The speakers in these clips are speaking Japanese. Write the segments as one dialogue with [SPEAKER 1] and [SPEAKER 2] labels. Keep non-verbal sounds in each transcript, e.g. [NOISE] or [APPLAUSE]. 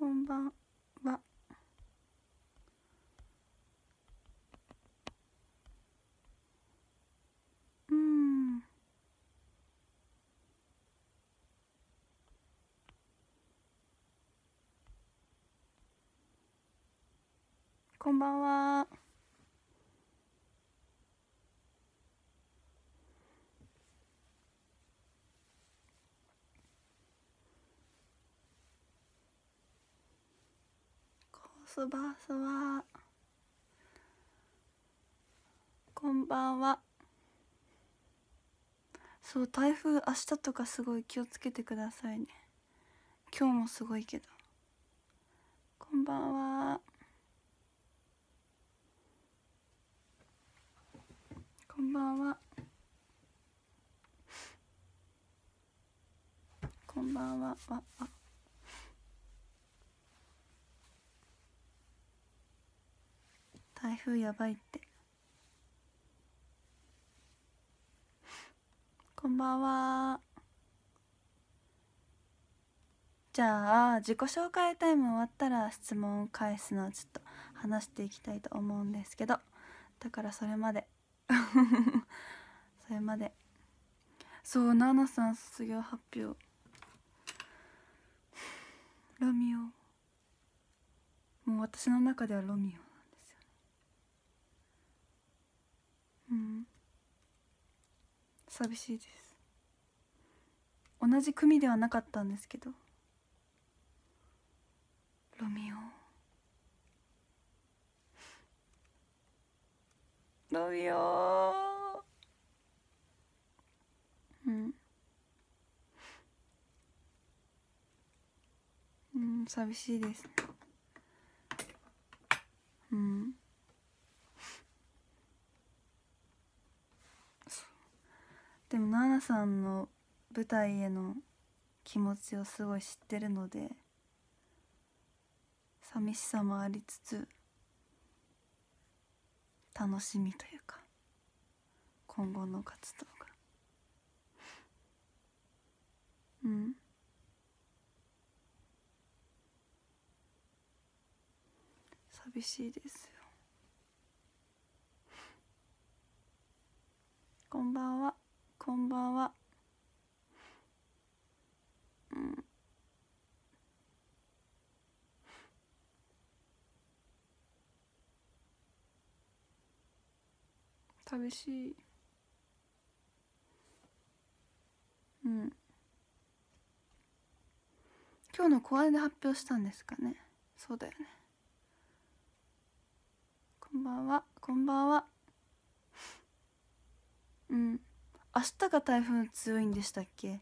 [SPEAKER 1] こんばんは。うん。こんばんは。スバースはこんばんはそう台風明日とかすごい気をつけてくださいね今日もすごいけどこんばんはこんばんはこんばんはわわ台風やばいってこんばんはじゃあ自己紹介タイム終わったら質問を返すのをちょっと話していきたいと思うんですけどだからそれまで [LAUGHS] それまでそうナナさん卒業発表ロミオもう私の中ではロミオうん寂しいです同じ組ではなかったんですけどロミオロミオうんうん寂しいですねうんでもナナさんの舞台への気持ちをすごい知ってるので寂しさもありつつ楽しみというか今後の活動がうん寂しいですよこんばんはこんばんは。うん。寂しい。うん。今日の公演で発表したんですかね。そうだよね。こんばんは、こんばんは。うん。明日が台風強いんでしたっけ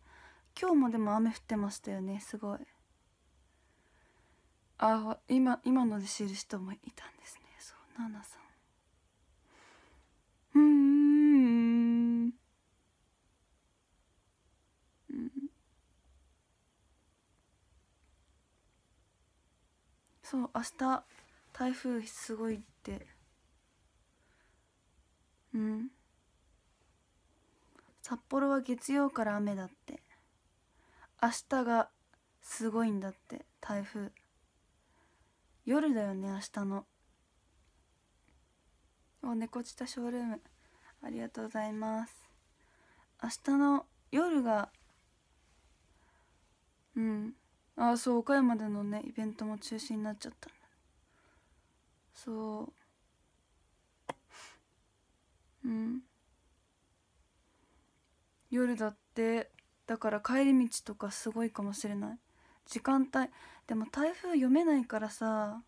[SPEAKER 1] 今日もでも雨降ってましたよねすごいあ今今ので知る人もいたんですねそうナナさんうんうんそう明日台風すごいってうん札幌は月曜から雨だって明日がすごいんだって台風夜だよね明日のお猫ちたショールームありがとうございます明日の夜がうんああそう岡山でのねイベントも中止になっちゃったそううん夜だってだから帰り道とかすごいかもしれない時間帯でも台風読めないからさ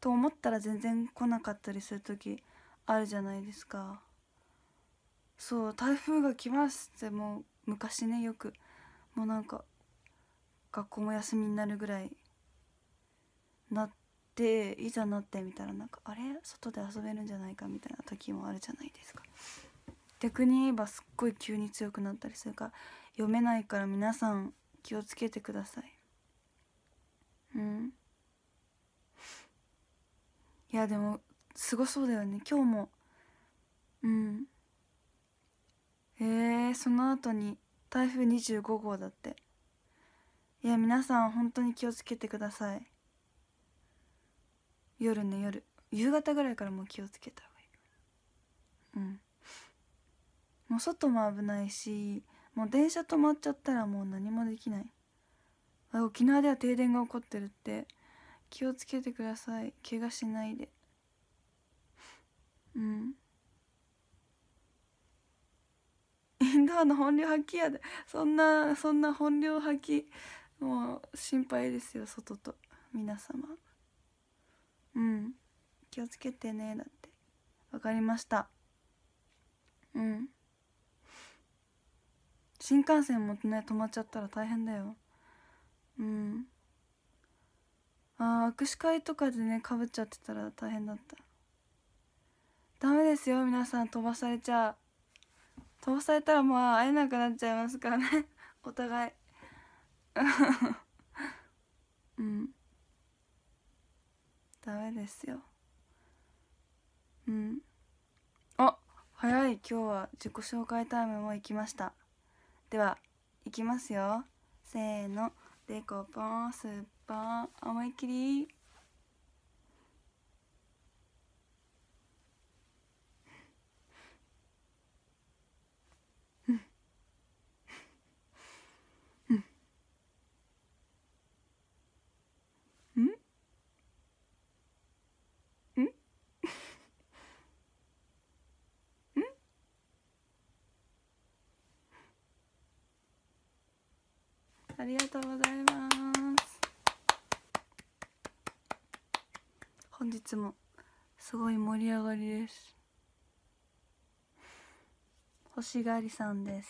[SPEAKER 1] と思ったら全然来なかったりする時あるじゃないですかそう台風が来ますってもう昔ねよくもうなんか学校も休みになるぐらいなっていざなってみたらなんかあれ外で遊べるんじゃないかみたいな時もあるじゃないですか。逆に言えばすっごい急に強くなったりするから読めないから皆さん気をつけてくださいうんいやでもすごそうだよね今日もうんえー、その後に台風25号だっていや皆さん本当に気をつけてください夜ね夜夕方ぐらいからもう気をつけた方がいいうんもう外も危ないしもう電車止まっちゃったらもう何もできない沖縄では停電が起こってるって気をつけてください怪我しないでうんインドアの本領発揮やでそんなそんな本領発揮もう心配ですよ外と皆様うん気をつけてねだってわかりましたうん新幹線もね止まっちゃったら大変だようんあ握手会とかでねかぶっちゃってたら大変だったダメですよ皆さん飛ばされちゃう飛ばされたらもう会えなくなっちゃいますからね [LAUGHS] お互い [LAUGHS] うんダメですようんあ早い今日は自己紹介タイムも行きましたではいきますよせーのデコぽんすっぽん思いっきりありがとうございます本日もすごい盛り上がりです星がりさんです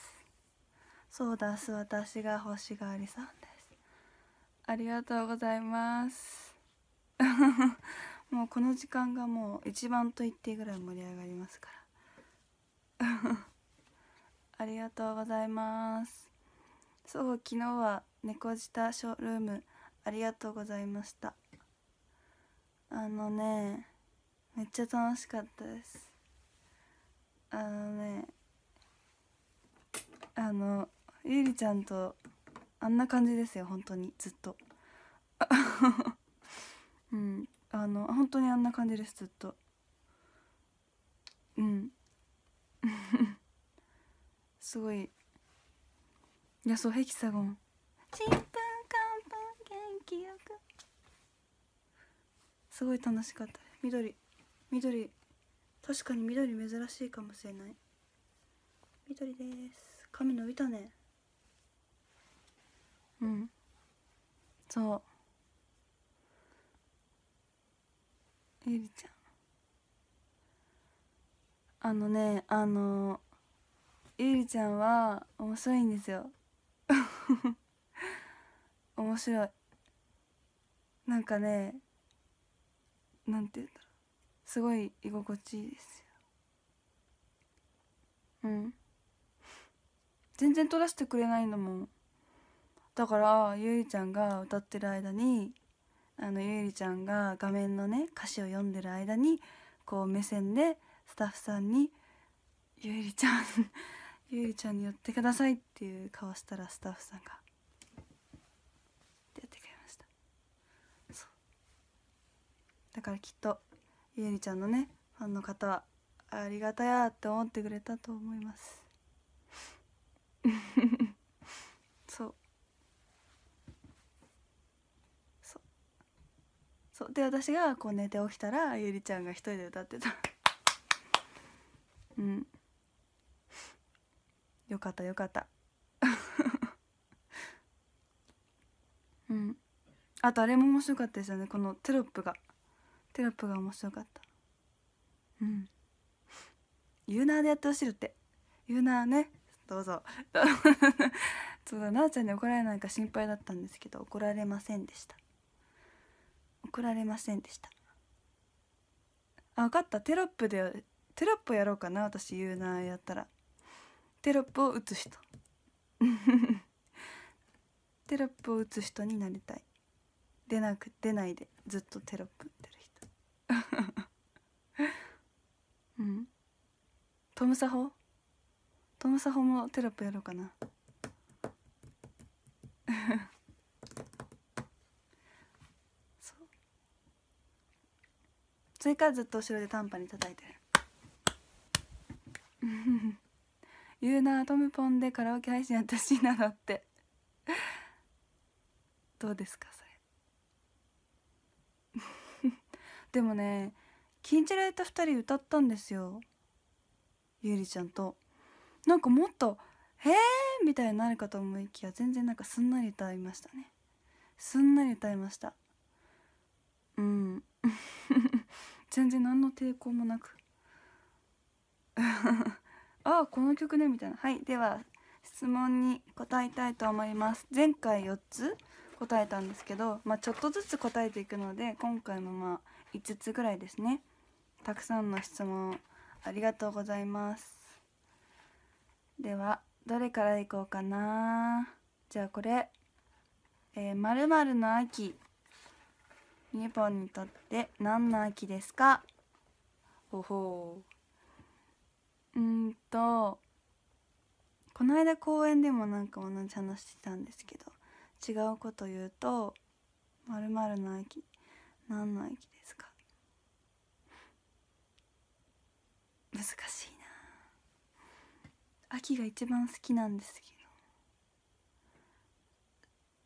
[SPEAKER 1] そうだす私が星がりさんですありがとうございます [LAUGHS] もうこの時間がもう一番と言っていいぐらい盛り上がりますから [LAUGHS] ありがとうございますそう昨日は猫舌ショールームありがとうございましたあのねめっちゃ楽しかったですあのねあのゆりちゃんとあんな感じですよ本当にずっと [LAUGHS] うんあの本当にあんな感じですずっとうん [LAUGHS] すごいやそうヘキサゴンチんぷんかんぷん元気よくすごい楽しかった緑緑確かに緑珍しいかもしれない緑です髪伸びたねうんそうゆりちゃんあのねあのゆりちゃんは面白いんですよ [LAUGHS] 面白いなんかねなんて言うんだろうすごい居心地いいですようん全然撮らせてくれないんだもんだからゆいちゃんが歌ってる間にあのゆいちゃんが画面のね歌詞を読んでる間にこう目線でスタッフさんに「ゆいちゃんゆいちゃんに寄ってくださいっていう顔したらスタッフさんがやってくれましたそうだからきっとゆりちゃんのねファンの方はありがたやって思ってくれたと思います [LAUGHS] そうそうそうで私がこう寝て起きたらゆりちゃんが一人で歌ってたうんよかったよかった [LAUGHS] うんあとあれも面白かったですよねこのテロップがテロップが面白かったうんユーナーでやってほしいってユーナーねどうぞ [LAUGHS] そうだなおちゃんに怒られないか心配だったんですけど怒られませんでした怒られませんでしたあ分かったテロップでテロップやろうかな私ユーナーやったらテロップを打つ人 [LAUGHS] テロップを打つ人になりたい出なく出ないでずっとテロップ打ってる人 [LAUGHS] うんトムサホトムサホもテロップやろうかな [LAUGHS] そうそれからずっと後ろで短波に叩いてる言うなトムポンでカラオケ配信やってほしいなだってどうですかそれ [LAUGHS] でもね禁じられた2人歌ったんですよゆりちゃんとなんかもっと「へえ!」みたいになるかと思いきや全然なんかすんなり歌いましたねすんなり歌いましたうん [LAUGHS] 全然何の抵抗もなく [LAUGHS] あこの曲ねみたいなはいでは質問に答えたいと思います前回4つ答えたんですけど、まあ、ちょっとずつ答えていくので今回もまあ5つぐらいですねたくさんの質問ありがとうございますではどれからいこうかなじゃあこれ「まる、ー、の秋」ニ本ポンにとって何の秋ですかほほううんとこの間公演でもなんか同じ話してたんですけど違うこと言うと「まるの駅」何の駅ですか難しいな秋が一番好きなんですけ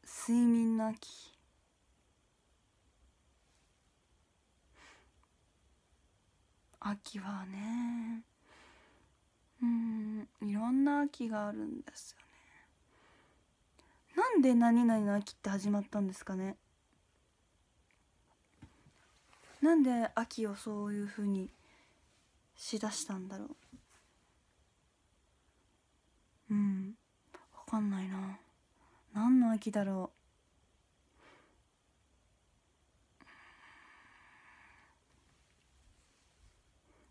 [SPEAKER 1] ど睡眠の秋秋はねうんいろんな秋があるんですよねなんで何々の秋って始まったんですかねなんで秋をそういうふうにしだしたんだろううん分かんないな何の秋だろう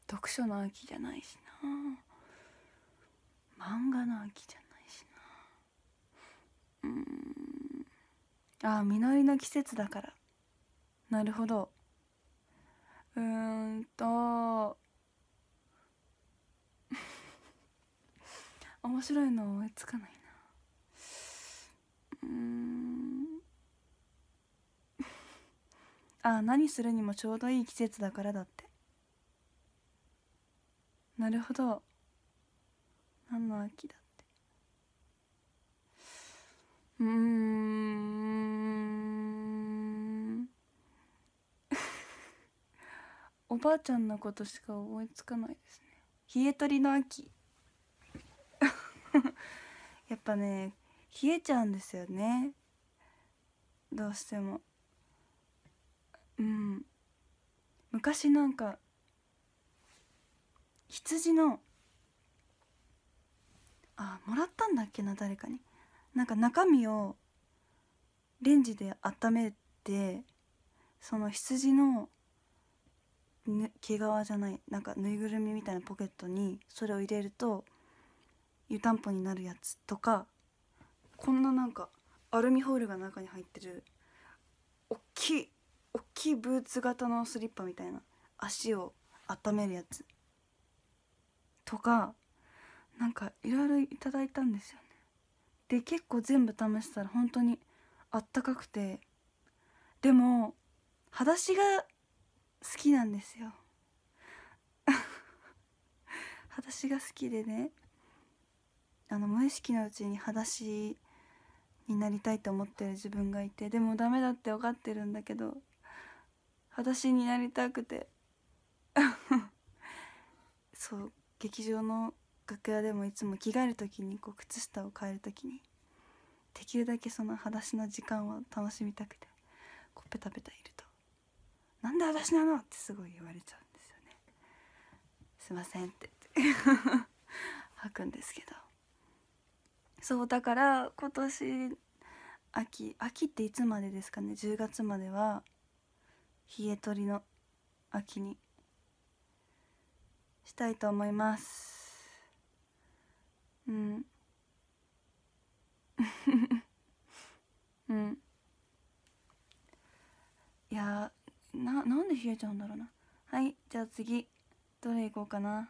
[SPEAKER 1] 読書の秋じゃないしな漫画の秋じゃないしなうんあ実りの季節だからなるほどうーんと [LAUGHS] 面白いの思いつかないなうん [LAUGHS] あ何するにもちょうどいい季節だからだってなるほどの秋だってうーん [LAUGHS] おばあちゃんのことしか思いつかないですね冷え取りの秋 [LAUGHS] やっぱね冷えちゃうんですよねどうしてもうん昔なんか羊のあもらったんだっけな誰かになんか中身をレンジで温めてその羊の毛皮じゃないなんかぬいぐるみみたいなポケットにそれを入れると湯たんぽになるやつとかこんななんかアルミホイルが中に入ってるおっきいおっきいブーツ型のスリッパみたいな足を温めるやつとかなんかいろいろいただいたんですよねで結構全部試したら本当にあったかくてでも裸足が好きなんですよ [LAUGHS] 裸足が好きでねあの無意識のうちに裸足になりたいと思ってる自分がいてでもダメだって分かってるんだけど裸足になりたくて [LAUGHS] そう劇場の楽屋でもいつも着替える時にこう靴下を変える時にできるだけその裸足の時間を楽しみたくてこうペタペタいると「なんで裸足なの?」ってすごい言われちゃうんですよね。すいませんって言って履くんですけどそうだから今年秋秋っていつまでですかね10月までは冷え取りの秋にしたいと思います。うん [LAUGHS] うんいやななんで冷えちゃうんだろうなはいじゃあ次どれいこうかな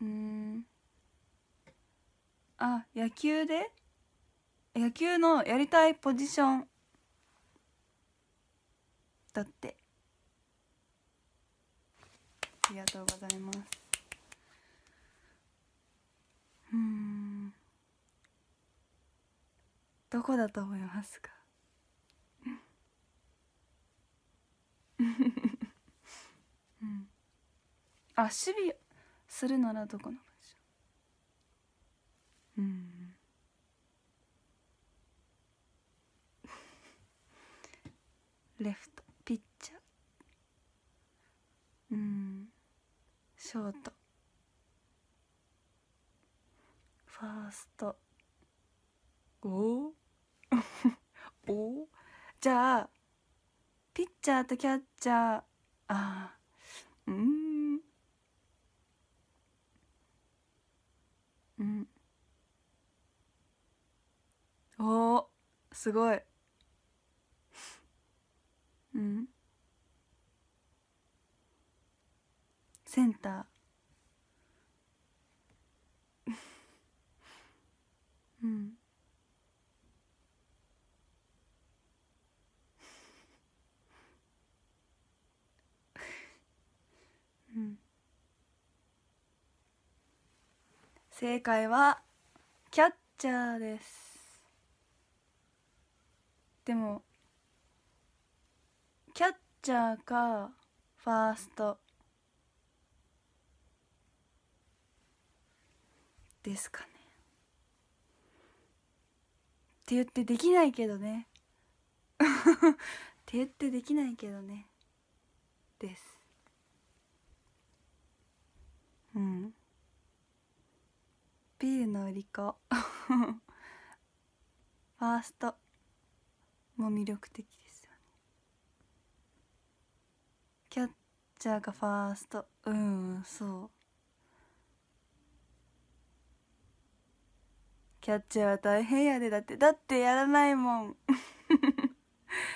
[SPEAKER 1] うんあ野球で野球のやりたいポジションだってありがとうございますどこだと思いますかうん、[LAUGHS] あ守備するならどこの場所うんレフトピッチャーうんショートファーストおお [LAUGHS] おじゃあピッチャーとキャッチャーあーうんうんおーすごいうんセンターうん正解はキャッチャーですでもキャッチャーかファーストですかねって言ってできないけどね [LAUGHS] って言ってできないけどねですうんビールの売り子 [LAUGHS] ファーストも魅力的ですよねキャッチャーがファーストうんそうキャッチャーは大変やでだってだってやらないもん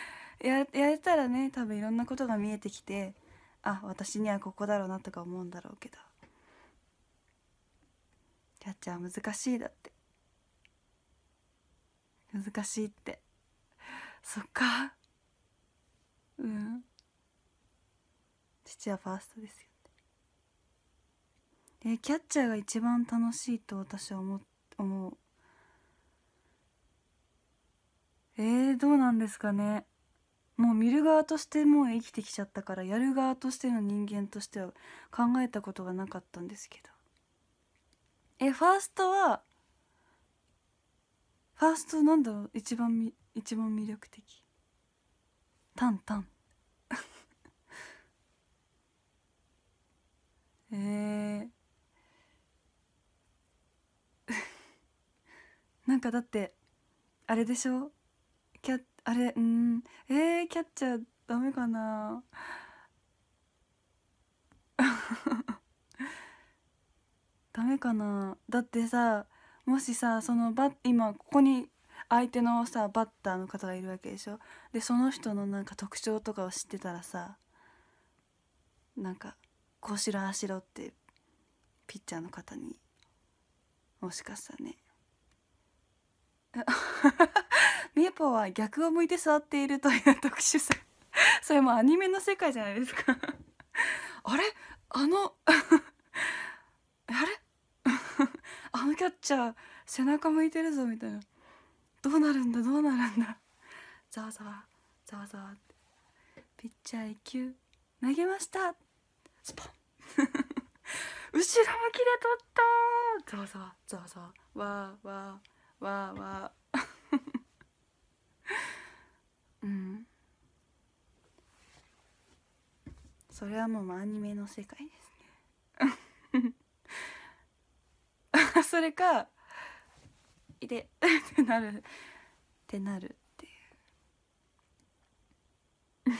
[SPEAKER 1] [LAUGHS] ややれたらね多分いろんなことが見えてきてあ私にはここだろうなとか思うんだろうけどキャッチャー難しいだって難しいってそっかうん父はファーストですよねキャッチャーが一番楽しいと私は思思うえー、どうなんですかねもう見る側としてもう生きてきちゃったからやる側としての人間としては考えたことがなかったんですけどえファーストはファーストなんだろう一番み一番魅力的タンタン [LAUGHS] えー、[LAUGHS] なんかだってあれでしょキャあれうんえー、キャッチャーダメかな [LAUGHS] ダメかなだってさもしさそのバ今ここに相手のさバッターの方がいるわけでしょでその人のなんか特徴とかを知ってたらさなんかこうしろあしろってピッチャーの方にもしかしたらねみえぽは逆を向いて座っているという特殊さそれもアニメの世界じゃないですか [LAUGHS] あれあの [LAUGHS] あれあのキャッチャー背中向いてるぞみたいなどうなるんだどうなるんだざわざわざわざわピッチャー1球投げましたスポン [LAUGHS] 後ろ向きで取ったざわざわざわざわわーわーわーわー [LAUGHS] うんそれはもうアニメの世界ですそれか「いで」[LAUGHS] ってなるってなるってい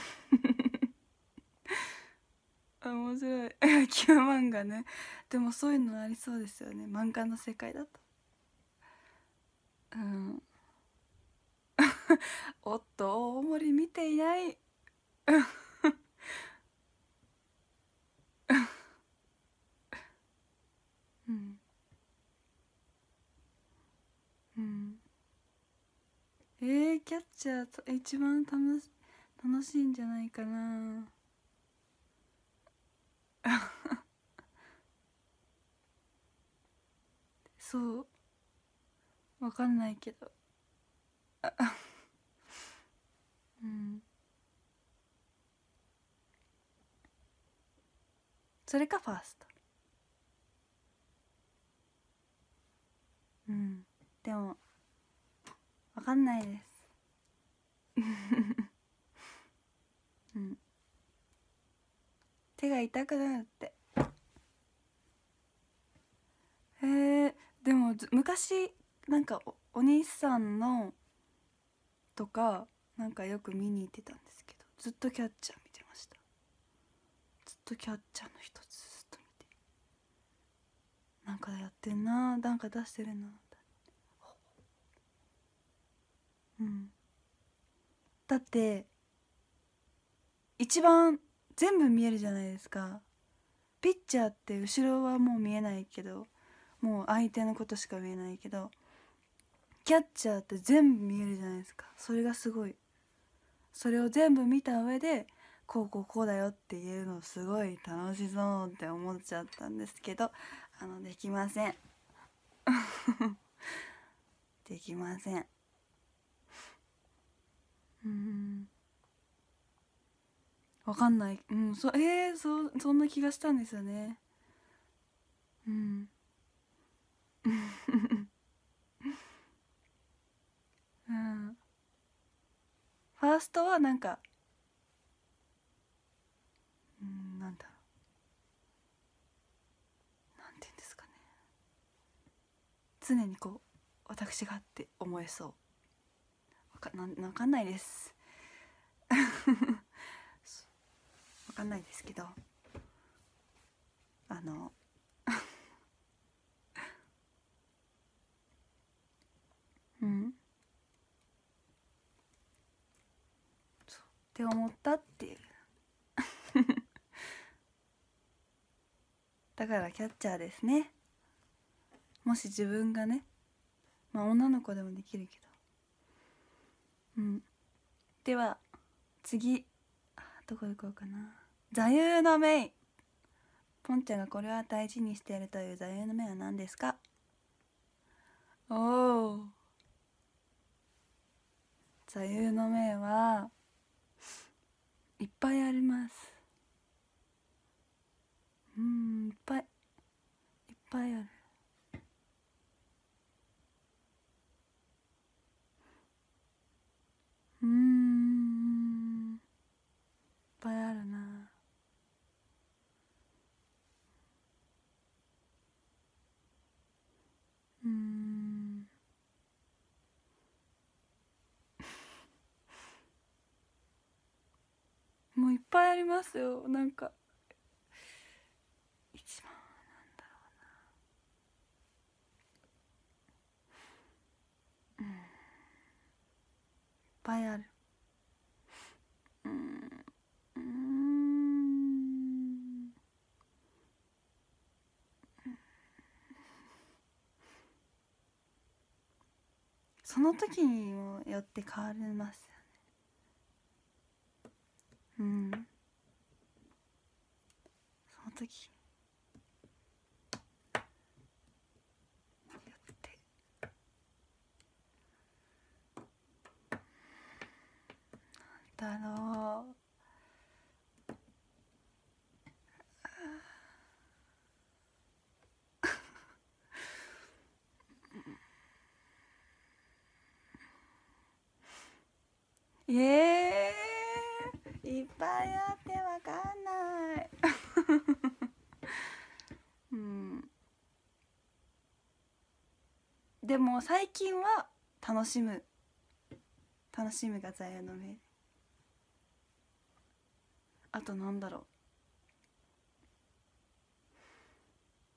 [SPEAKER 1] う [LAUGHS] 面白い野球 [LAUGHS] 漫画ねでもそういうのありそうですよね漫画の世界だとうんおっと大森見ていないえー、キャッチャー一番楽し楽しいんじゃないかな [LAUGHS] そうわかんないけど [LAUGHS] うんそれかファーストうんでもわかんないです [LAUGHS] うん手が痛くなるってへえー、でも昔なんかお兄さんのとかなんかよく見に行ってたんですけどずっとキャッチャー見てましたずっとキャッチャーの一つずっと見てなんかやってんななんか出してるなだって一番全部見えるじゃないですかピッチャーって後ろはもう見えないけどもう相手のことしか見えないけどキャッチャーって全部見えるじゃないですかそれがすごいそれを全部見た上でこうこうこうだよって言えるのすごい楽しそうって思っちゃったんですけどあのできません [LAUGHS] できませんわかんないうんそえー、そそんな気がしたんですよねうんうんファーストはなんかうんなんだろうなんて言うんですかね常にこう私がって思えそうわかなわかんないですわかんないですけどあの [LAUGHS] うんって思ったっていう [LAUGHS] だからキャッチャーですねもし自分がねまあ女の子でもできるけどうんでは次どこ行こうかな座右の銘ポンちゃんがこれは大事にしているという座右の銘は何ですかおお座右の銘はいっぱいありますうんいっぱいいっぱいあるうんいっぱいあるないっぱいありますよなんか一番なんだろうなうんいっぱいあるうんうんその時にもよって変わりますうんその時こうやえ [LAUGHS] えーいっぱいあってわかんない [LAUGHS] うんでも最近は楽しむ楽しむが座右の銘あとなんだろ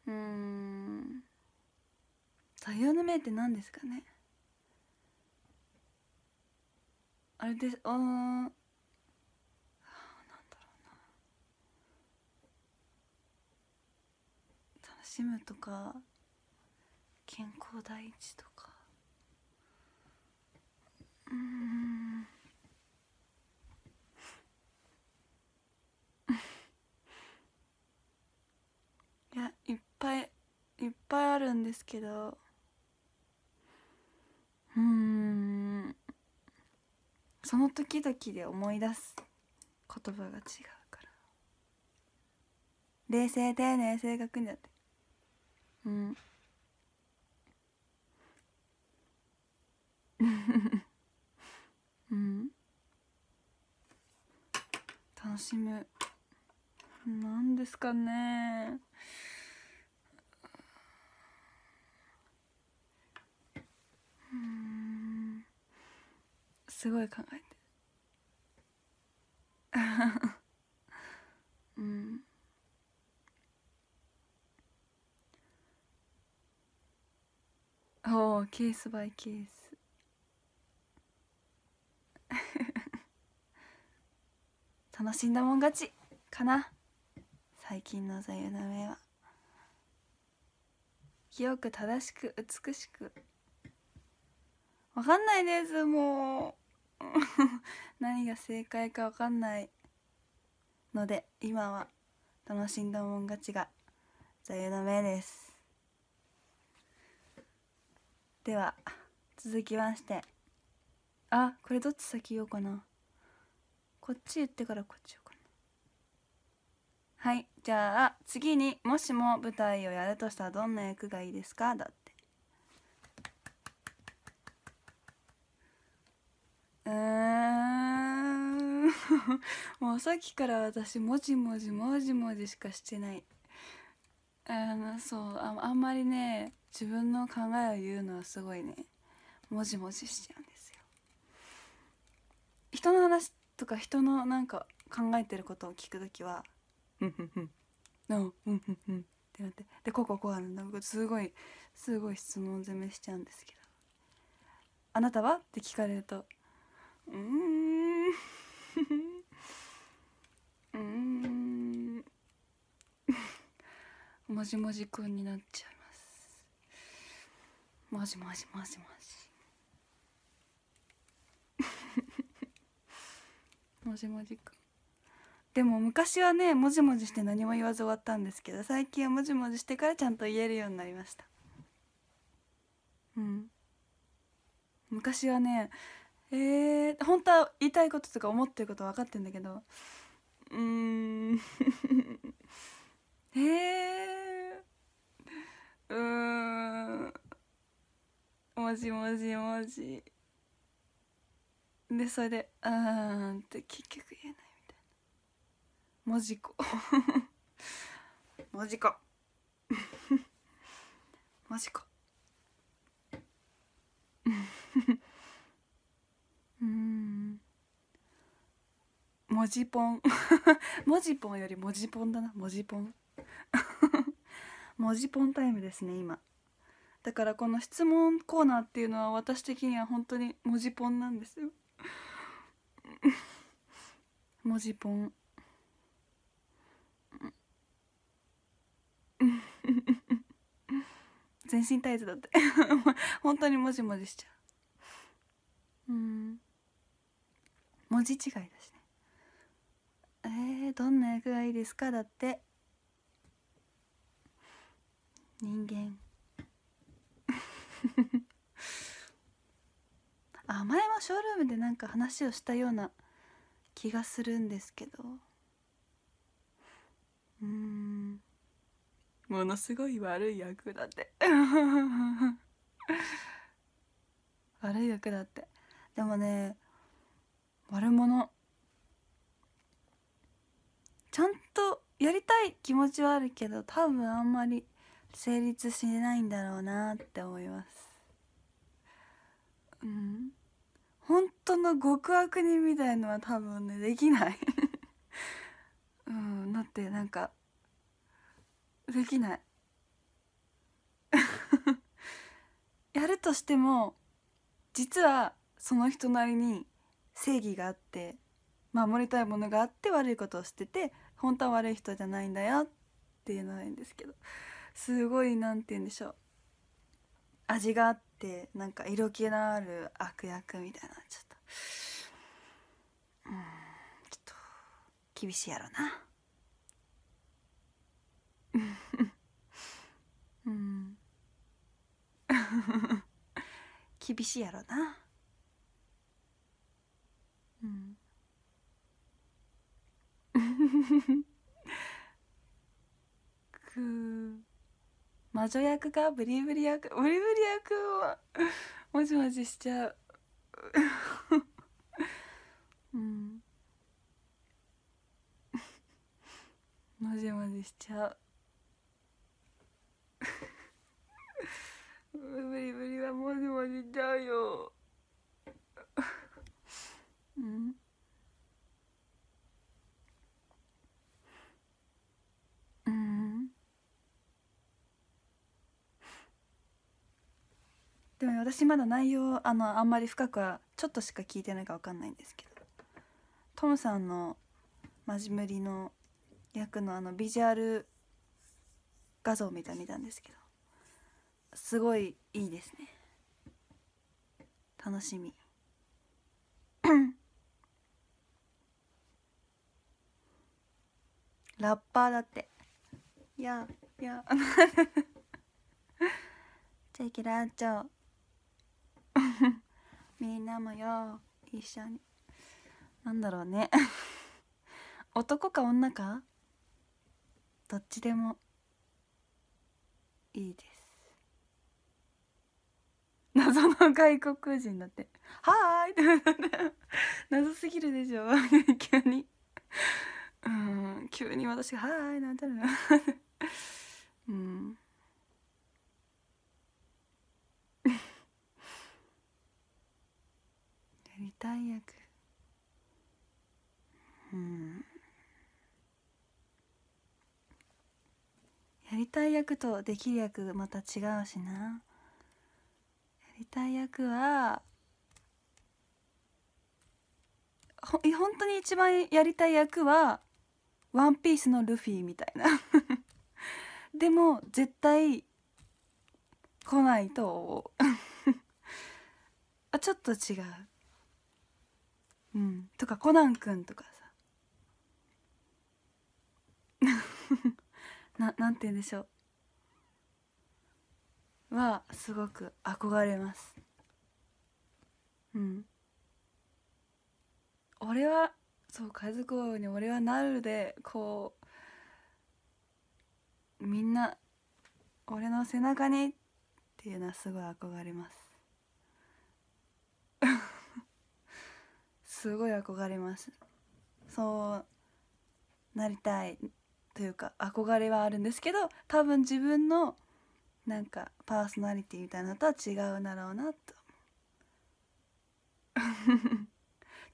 [SPEAKER 1] ううん座右の銘って何ですかねあれですあージムとか健康第一とかうん [LAUGHS] いやいっぱいいっぱいあるんですけどうんその時々で思い出す言葉が違うから冷静丁寧正確になってうんうん楽しむなんですかねうんすごい考えておおケースバイケース [LAUGHS] 楽しんだもん勝ちかな最近の座右の銘は清く正しく美しくわかんないですもう [LAUGHS] 何が正解かわかんないので今は楽しんだもん勝ちが座右の銘ですでは続きましてあこれどっち先言おうかなこっち言ってからこっち言おうかなはいじゃあ次にもしも舞台をやるとしたらどんな役がいいですかだってうーん [LAUGHS] もうさっきから私もじもじもじもじしかしてないあのそうああんまりね自分の考えを言うのはすごいねもじもじしちゃうんですよ人の話とか人のなんか考えてることを聞く時は「うんうんうん」うんうんうん」ってなってで「こうこうこうあるんだ」すごいすごい質問攻めしちゃうんですけど「あなたは?」って聞かれると「うん」[LAUGHS] うんもじもじくんになっちゃいますもじもじもじもじもじもじくんでも昔はねもじもじして何も言わず終わったんですけど最近はもじもじしてからちゃんと言えるようになりましたうん昔はねえー、本当は言いたいこととか思ってること分かってんだけどうんへえうんもじもじもじでそれで「うーん」って結局言えないみたいなもじこもじこもじこうんもじぽんもじぽんより文字ぽんだな文字ぽん [LAUGHS] 文字ポンタイムですね今だからこの質問コーナーっていうのは私的には本当に文字ポンなんですよ [LAUGHS] 文字ポン [LAUGHS] 全身タイツだって本当に文字文字しちゃううん文字違いだしねえー、どんな役がいいですかだって人間 [LAUGHS] あ前もショールームでなんか話をしたような気がするんですけどうんものすごい悪い役だって [LAUGHS] 悪い役だってでもね悪者ちゃんとやりたい気持ちはあるけど多分あんまり成立しないんだろうなって思いますうん本当の極悪人みたいのは多分ねできない [LAUGHS] うんだってなんかできない [LAUGHS] やるとしても実はその人なりに正義があって守りたいものがあって悪いことをしてて本当は悪い人じゃないんだよっていうのはいいんですけどすごい何て言うんでしょう味があってなんか色気のある悪役みたいなちょっとうんちょっと厳しいやろなうん [LAUGHS] 厳しいやろなうん [LAUGHS] くー魔女役かブリブリ役ブリブリ役をもじもじしちゃう [LAUGHS] うんもじもじしちゃう [LAUGHS] ブリブリはもじもじしちゃうよ [LAUGHS] うんうんでも私まだ内容あのあんまり深くはちょっとしか聞いてないか分かんないんですけどトムさんのマジムリの役のあのビジュアル画像みたい見たんですけどすごいいいですね楽しみ [COUGHS] ラッパーだっていやいや [LAUGHS] じゃあキラちょう [LAUGHS] みんなもよ一緒になんだろうね [LAUGHS] 男か女かどっちでもいいです [LAUGHS] 謎の外国人だって「はーい」って謎すぎるでしょ急にうん急に私が「はーい」なんてなうんりたい役うんやりたい役とできる役また違うしなやりたい役はほ本当に一番やりたい役は「ワンピースのルフィみたいな [LAUGHS] でも絶対来ないと思う [LAUGHS] あちょっと違ううん、とかコナン君とかさ [LAUGHS] ななんて言うんでしょうはすごく憧れますうん俺はそう家族に俺はなるでこうみんな俺の背中にっていうのはすごい憧れます [LAUGHS] すごい憧れますそうなりたいというか憧れはあるんですけど多分自分のなんかパーソナリティみたいなのとは違うだろうなと [LAUGHS]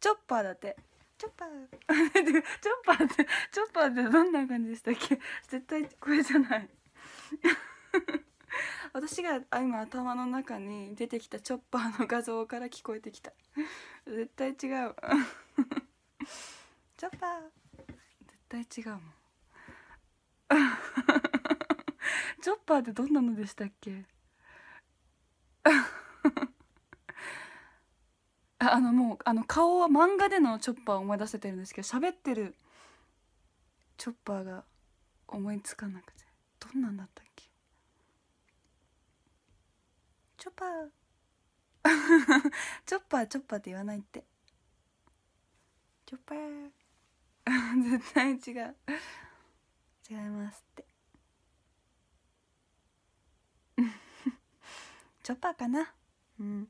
[SPEAKER 1] チョッパーだってチョッパー [LAUGHS] チョッパーってチョッパーってどんな感じでしたっけ絶対これじゃない [LAUGHS] 私が今頭の中に出てきたチョッパーの画像から聞こえてきた [LAUGHS] 絶対違う [LAUGHS] チョッパー絶対違うもんチョッパーってどんなのでしたっけあのもうあの顔は漫画でのチョッパーを思い出せてるんですけど喋ってるチョッパーが思いつかなくてどんなんだった [LAUGHS] チョッパーチョッパーチョッパーって言わないってチョッパー [LAUGHS] 絶対違う違いますって [LAUGHS] チョッパーかなうん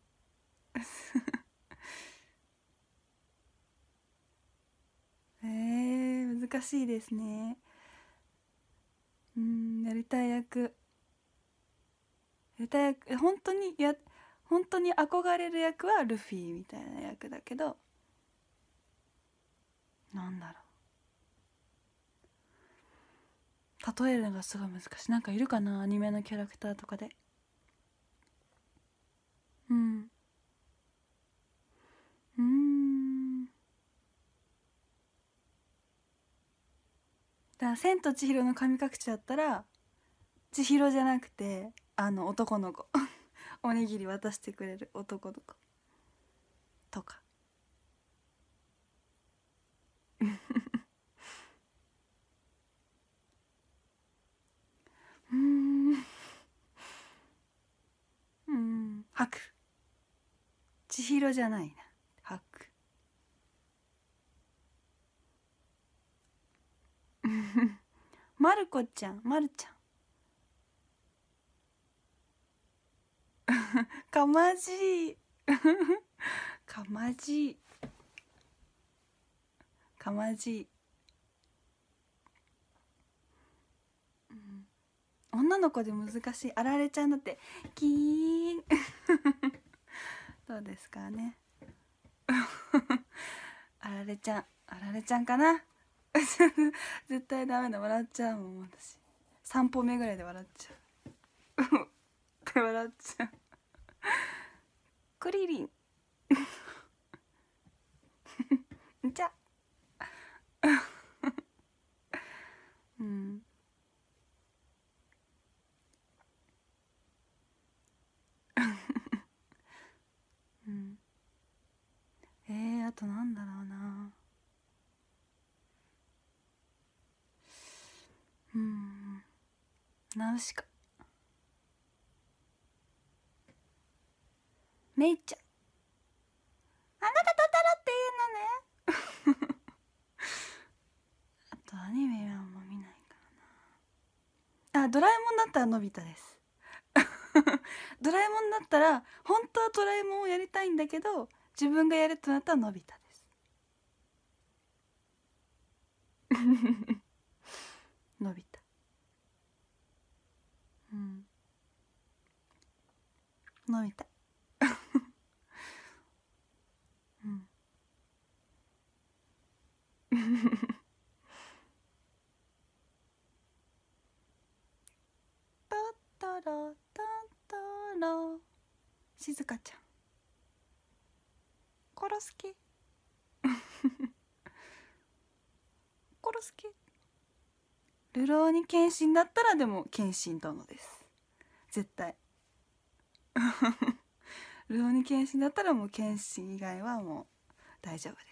[SPEAKER 1] えー、難しいですねうんやりたい役歌本当にや本当に憧れる役はルフィみたいな役だけどなんだろう例えるのがすごい難しいなんかいるかなアニメのキャラクターとかでうんうんだから「千と千尋の神隠し」だったら千尋じゃなくてあの男の子 [LAUGHS] おにぎり渡してくれる男の子とか [LAUGHS] うんうん吐く千尋じゃないな吐く [LAUGHS] まる子ちゃんまるちゃん [LAUGHS] かまじい [LAUGHS] かまじいかまじい、女の子で難しいあられちゃんだってキーン [LAUGHS] どうですかねあられちゃんあられちゃんかな絶対ダメだ笑っちゃうもん私3歩目ぐらいで笑っちゃうっ笑っちゃうクリリンじゃうんえー、あとなんだろうなうんナウシカめいちゃんあなたトトロって言うのね [LAUGHS] あとアニメはもう見ないからなあドラえもんだったらのび太です [LAUGHS] ドラえもんだったら本当はドラえもんをやりたいんだけど自分がやるとなったらのび太です [LAUGHS] のび太うんのび太タッタラタッタラ静香ちゃん殺す気殺す気流浪に謙信だったらでも謙信殿です絶対流浪に謙信だったらもう謙信以外はもう大丈夫です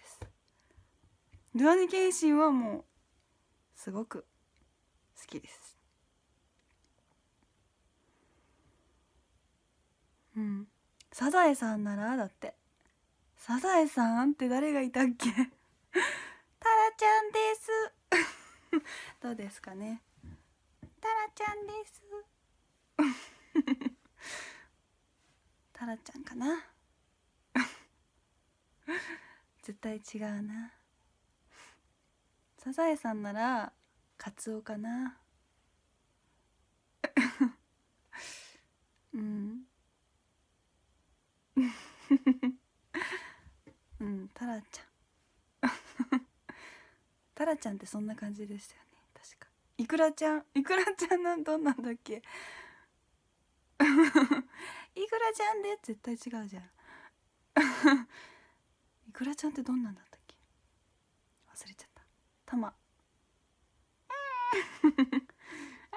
[SPEAKER 1] ドアニケンシンはもうすごく好きですうんサザエさんならだってサザエさんって誰がいたっけ [LAUGHS] タラちゃんです [LAUGHS] どうですかねタラちゃんです [LAUGHS] タラちゃんかな絶対違うなサザエさんならカツオかな [LAUGHS] うん [LAUGHS] うんタラちゃん [LAUGHS] タラちゃんってそんな感じでしたよね確かイクラちゃんイクラちゃんなんどんなんだっけイクラちゃんで絶対違うじゃんイクラちゃんってどんなんだったま [LAUGHS]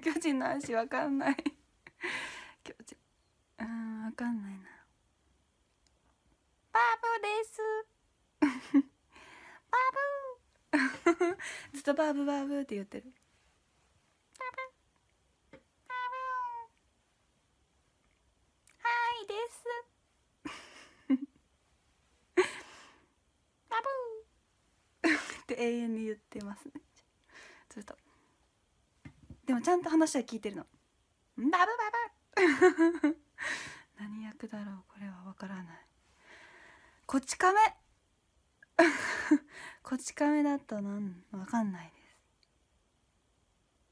[SPEAKER 1] 巨人の足わかんない巨人うんわかんないなバブです [LAUGHS] バブ [LAUGHS] ずっとバーブバーブって言ってるってますねずっとでもちゃんと話は聞いてるのバブバブ [LAUGHS] 何役だろうこれは分からないこち亀 [LAUGHS] こち亀だとなん分かんない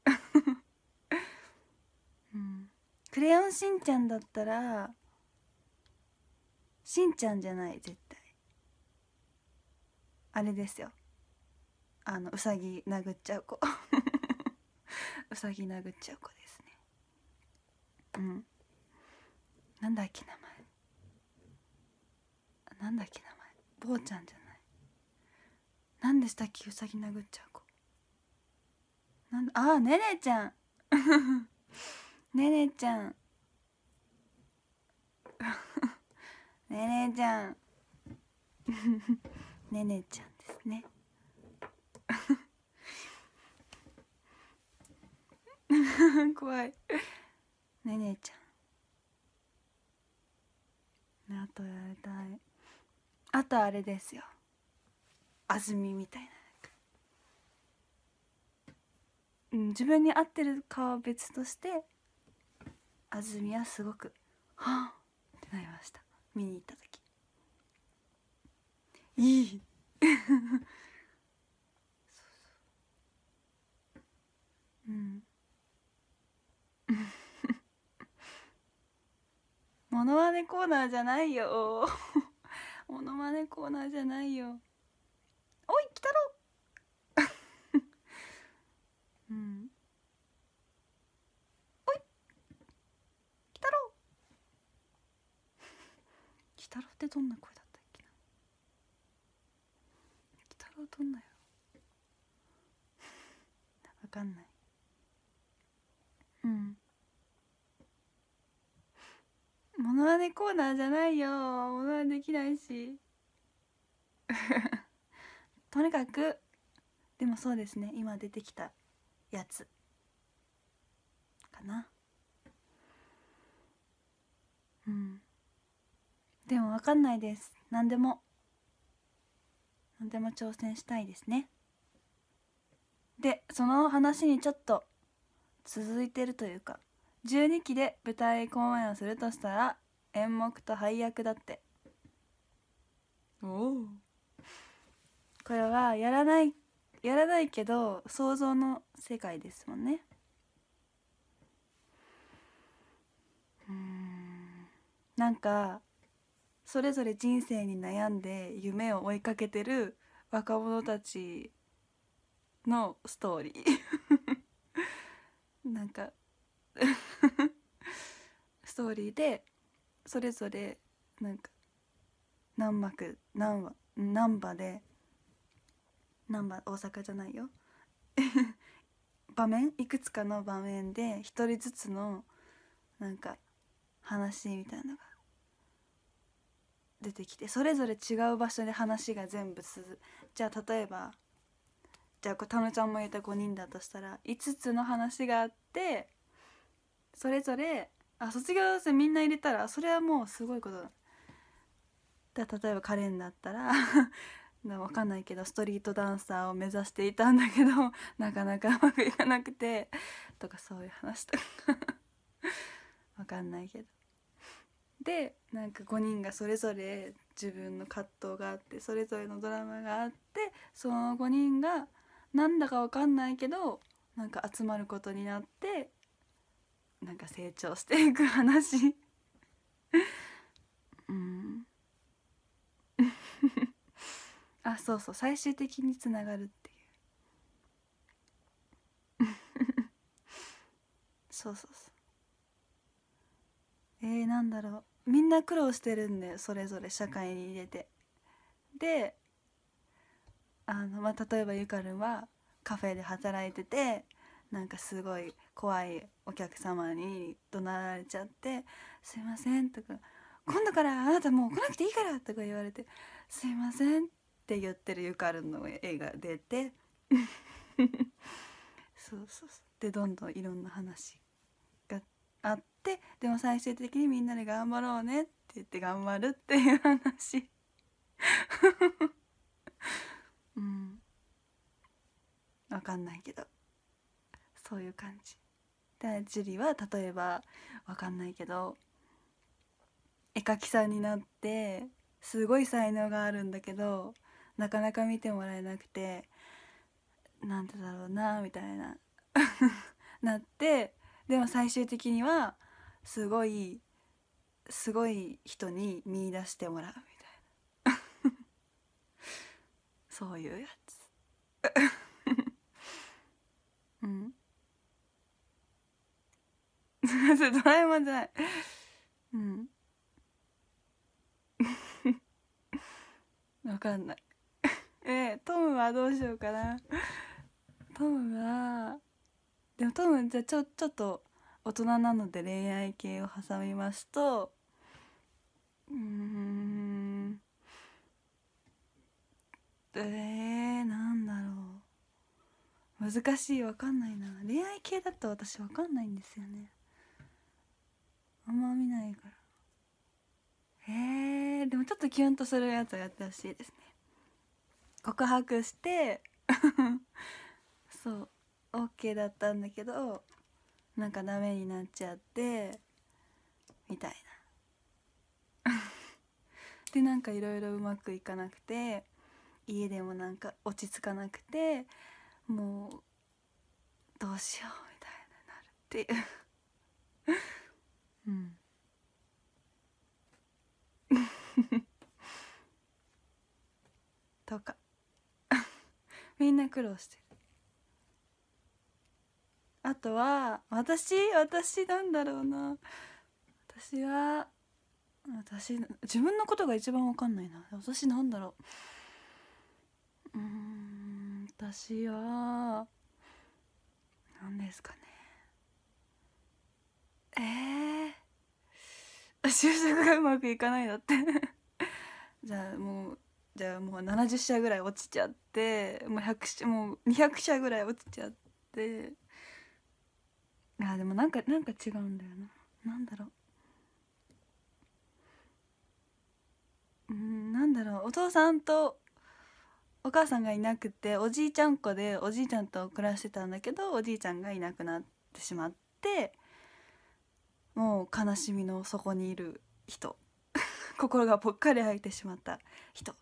[SPEAKER 1] です [LAUGHS] うん「クレヨンしんちゃん」だったらしんちゃんじゃない絶対あれですよあのうさぎ殴っちゃう子 [LAUGHS] うさぎ殴っちゃう子ですねうんなんだっけ名前なんだっけ名前坊ちゃんじゃない何でしたっけうさぎ殴っちゃう子なんああねねちゃん [LAUGHS] ねねちゃん [LAUGHS] ねねちゃんねねちゃんですね [LAUGHS] 怖いねねちゃんあとやりたいあとあれですよ安住みたいなうん、自分に合ってるかは別として安住はすごく「はあ!」ってなりました見に行った時いいうん [LAUGHS] モノマネコーナーじゃないよ [LAUGHS] モノマネコーナーじゃないよおい来たろうんおい来たろ来たろってどんな声だったっけな来たろどんなよわかんないコーナーじゃないよものはできないし [LAUGHS] とにかくでもそうですね今出てきたやつかなうんでも分かんないです何でも何でも挑戦したいですねでその話にちょっと続いてるというか12期で舞台公演をするとしたら演目と配役だっておおこれはやらないやらないけど想像の世界ですもんねうんなんかそれぞれ人生に悩んで夢を追いかけてる若者たちのストーリー [LAUGHS] なんか [LAUGHS] ストーリーでそれぞれなんか何幕何話何場で何場大阪じゃないよ [LAUGHS] 場面いくつかの場面で一人ずつのなんか話みたいなのが出てきてそれぞれ違う場所で話が全部じゃあ例えばじゃあこたのちゃんも言った5人だとしたら5つの話があってそれぞれあ卒業生みんな入れたらそれはもうすごいことだだ例えばカレンだったら [LAUGHS] な分かんないけどストリートダンサーを目指していたんだけど [LAUGHS] なかなかうまくいかなくてとかそういう話とか分 [LAUGHS] かんないけどでなんか5人がそれぞれ自分の葛藤があってそれぞれのドラマがあってその5人がなんだか分かんないけどなんか集まることになってなんか成長していく話 [LAUGHS] うん [LAUGHS] あそうそう最終的につながるっていう [LAUGHS] そうそうそうえー、なんだろうみんな苦労してるんでそれぞれ社会に入れてであの、まあ、例えばゆかるんはカフェで働いててなんかすごい怖いお客様に怒鳴られちゃって「すいません」とか「今度からあなたもう来なくていいから」とか言われて「すいません」って言ってるゆかるの絵が出て [LAUGHS] そうそうそうでどんどんいろんな話があってでも最終的にみんなで頑張ろうねって言って頑張るっていう話 [LAUGHS] うん分かんないけどそういう感じ。で樹リは例えば分かんないけど絵描きさんになってすごい才能があるんだけどなかなか見てもらえなくてなんてだろうなみたいな [LAUGHS] なってでも最終的にはすごいすごい人に見出してもらうみたいな [LAUGHS] そういうやつ [LAUGHS] うん [LAUGHS] それドラえもんじゃない。うん。わかんない。[LAUGHS] えトムはどうしようかな。トムは、でもトム、じゃあちょ、ちょっと大人なので恋愛系を挟みますと、うん。えー、なんだろう。難しい、わかんないな。恋愛系だと私わかんないんですよね。あんま見ないからえー、でもちょっとキュンとするやつをやってほしいですね告白して [LAUGHS] そう OK だったんだけどなんかダメになっちゃってみたいな [LAUGHS] でなんかいろいろうまくいかなくて家でもなんか落ち着かなくてもうどうしようみたいになるっていううんと [LAUGHS] か [LAUGHS] みんな苦労してるあとは私私なんだろうな私は私自分のことが一番分かんないな私なんだろううん私は何ですかねええー、[LAUGHS] 就職がうまくいかないだって [LAUGHS] じゃあもうじゃあもう70社ぐらい落ちちゃってもう100社もう200社ぐらい落ちちゃってあでもなんかなんか違うんだよななんだろううんなんだろうお父さんとお母さんがいなくておじいちゃん子でおじいちゃんと暮らしてたんだけどおじいちゃんがいなくなってしまってもう悲しみの底にいる人 [LAUGHS] 心がぽっかり開いてしまった人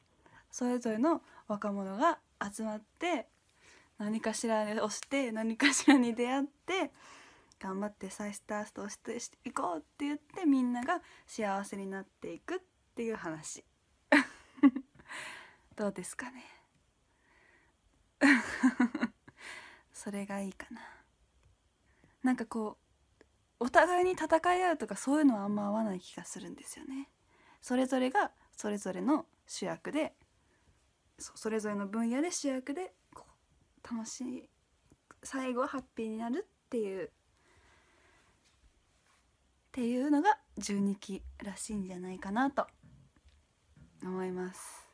[SPEAKER 1] それぞれの若者が集まって何かしらをして何かしらに出会って頑張って再スタートしていこうって言ってみんなが幸せになっていくっていう話 [LAUGHS] どうですかね [LAUGHS] それがいいかななんかこうお互いに戦い合うとかそういうのはあんま合わない気がするんですよね。それぞれがそれぞれの主役でそれぞれの分野で主役で楽しい最後はハッピーになるっていうっていうのが12期らしいんじゃないかなと思います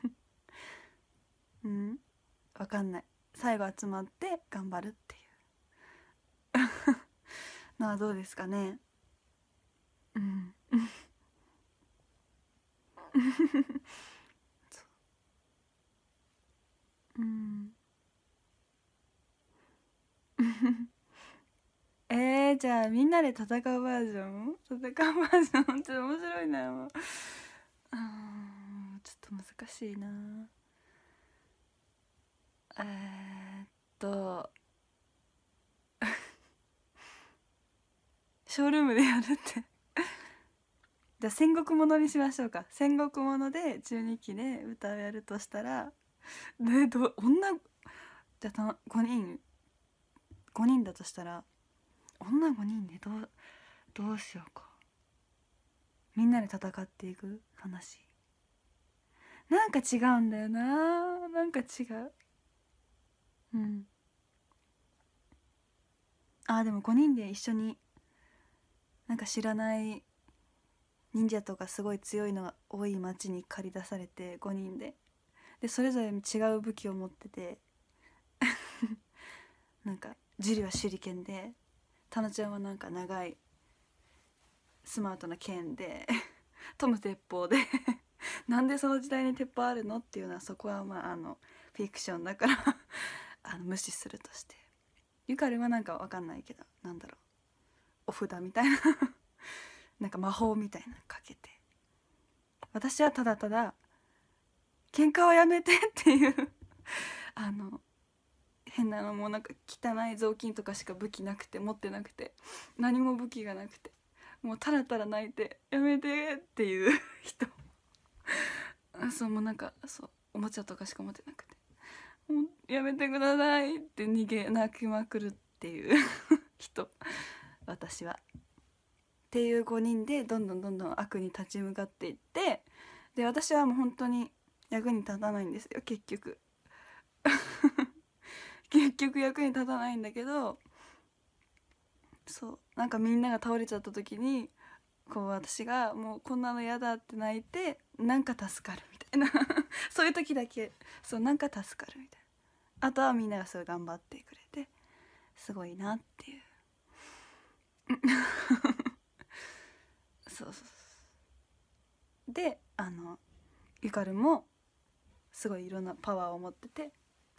[SPEAKER 1] [LAUGHS] うんわかんない最後集まって頑張るっての [LAUGHS] はどうですかねうんううん [LAUGHS] えー、じゃあみんなで戦うバージョン戦うバージョンちょっと面白いなもうあちょっと難しいなえー、っとショールームでやるってじゃあ戦国ものにしましょうか戦国もので12期で歌をやるとしたらでど女じゃあ5人5人だとしたら女5人でどうどうしようかみんなで戦っていく話なんか違うんだよななんか違ううんあでも5人で一緒になんか知らない忍者とかすごい強いのが多い町に駆り出されて5人ででそれぞれ違う武器を持ってて [LAUGHS] なんか樹里は手裏剣でタナちゃんはなんか長いスマートな剣で [LAUGHS] トム鉄砲で [LAUGHS] なんでその時代に鉄砲あるのっていうのはそこはまああのフィクションだからあの無視するとしてゆかりはなんか分かんないけどなんだろうお札みたいな [LAUGHS] なんか魔法みたいなのかけて私はただただ喧嘩はやめてっていう [LAUGHS] あの変なのもうなんか汚い雑巾とかしか武器なくて持ってなくて何も武器がなくてもうたらたら泣いて「やめて」っていう [LAUGHS] 人そうもうなんかそうおもちゃとかしか持ってなくて「もうやめてください」って逃げ泣きまくるっていう人私は。っていう5人でどんどんどんどん悪に立ち向かっていってで私はもう本当に役に立たないんですよ結局 [LAUGHS] 結局役に立たないんだけどそうなんかみんなが倒れちゃった時にこう私がもうこんなの嫌だって泣いてなんか助かるみたいな [LAUGHS] そういう時だけそうなんか助かるみたいなあとはみんながすごい頑張ってくれてすごいなっていう [LAUGHS] そうそうそうであのゆかるもすごいいろんなパワーを持っててなん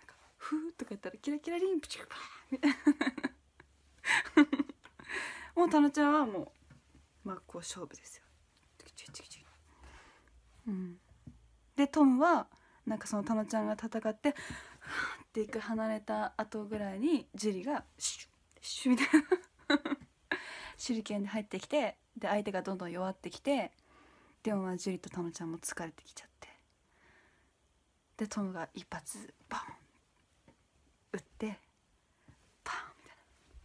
[SPEAKER 1] か「ふう」とか言ったら「キラキラリンプチューパー」みたいなもうたのちゃんはもう真っ向勝負ですよ。うん、でトムはなんかそのたのちゃんが戦って「はッて一回離れた後ぐらいにジュリが「シュッシュ」みたいな。手裏剣で入ってきてで相手がどんどん弱ってきてでもまあ樹里とタちゃんも疲れてきちゃってでトムが一発バン打ってバンみたいな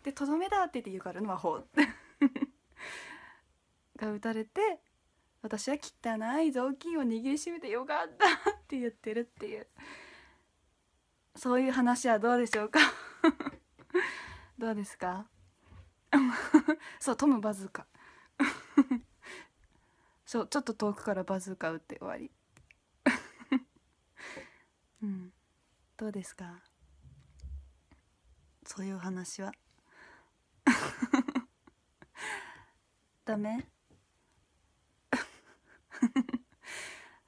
[SPEAKER 1] でとどめだって言ってかるの魔法が打たれて私は汚い雑巾を握りしめてよかったって言ってるっていうそういう話はどうでしょうか [LAUGHS] どうですかそうトムバズーカ [LAUGHS] そうちょっと遠くからバズーカ打って終わり [LAUGHS] うんどうですかそういう話は [LAUGHS] ダメ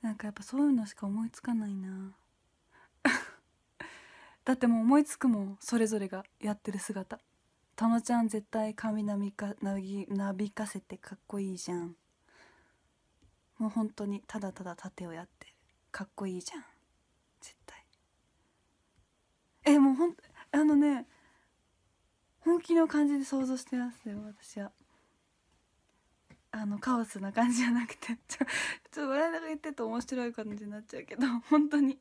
[SPEAKER 1] なんかやっぱそういうのしか思いつかないなだってもう思いつくもんそれぞれがやってる姿たのちゃん絶対髪なびかなびなびかせてかっこいいじゃんもう本当にただただ盾をやってるかっこいいじゃん絶対えもうほんあのね本気の感じで想像してますよ私はあのカオスな感じじゃなくてちょちょっと我々が言ってると面白い感じになっちゃうけど本当に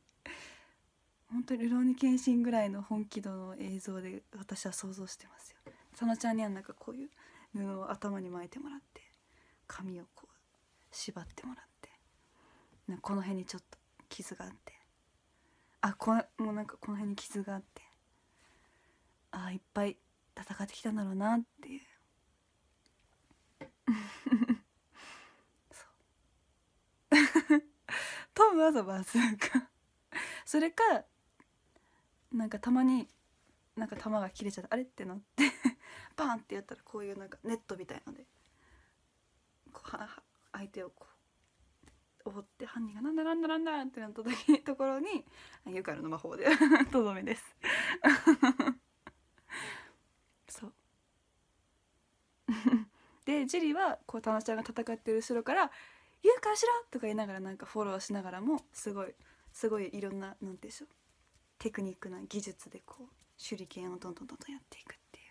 [SPEAKER 1] 本当に「るろうに剣心」ぐらいの本気度の映像で私は想像してますよ。佐野ちゃんにはなんかこういう布を頭に巻いてもらって髪をこう縛ってもらってなこの辺にちょっと傷があってあこもうなんかこの辺に傷があってあいっぱい戦ってきたんだろうなっていうそう [LAUGHS] トムはそバズーカそれかなんかたまになんか玉が切れちゃってあれってなって [LAUGHS] バンってやったらこういうなんかネットみたいのでこうは相手をこう覆って犯人がなんだなんだなんだってなった時ところにユカルの魔法で [LAUGHS] とどめです [LAUGHS] そうでジリはこうタナちゃんが戦ってる後ろから「ユカしろ!」とか言いながらなんかフォローしながらもすごいすごいいろんななて言うんでしょうテクニックな技術でこう手裏剣をどんどんどんどんやっていくっていう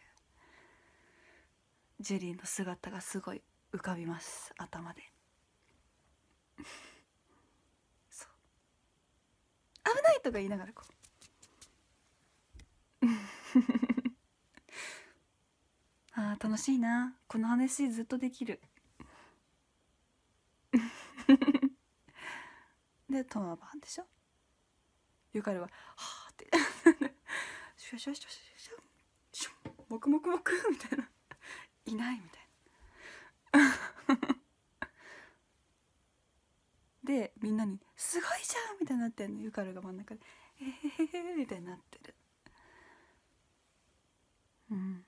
[SPEAKER 1] ジュリーの姿がすごい浮かびます頭でそう危ないとか言いながらこう [LAUGHS] あー楽しいなこの話ずっとできる [LAUGHS] でトマバンでしょゆかるは「はあシュシュシュシュシュシュモクモクモクみたいないないみたいなでみんなに「すごいじゃん!」みたいになってんのゆかるが真ん中で「えへへへ」みたいになってるうん